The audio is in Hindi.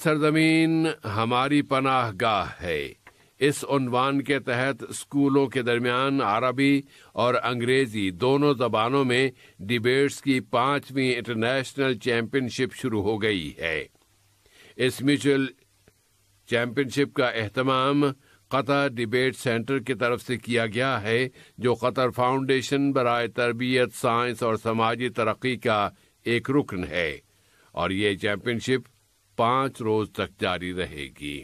सरजमीन हमारी पनाह गाह है इस उनवान के तहत स्कूलों के दरमियान अरबी और अंग्रेजी दोनों जबानों में डिबेट्स की पांचवी इंटरनेशनल चैंपियनशिप शुरू हो गई है इस म्यूचुअल चैंपियनशिप का अहतमाम कतर डिबेट सेंटर की तरफ से किया गया है जो कतर फाउंडेशन बरए तरबियत साइंस और समाजी तरक्की का एक रुकन है और ये चैंपियनशिप पांच रोज तक जारी रहेगी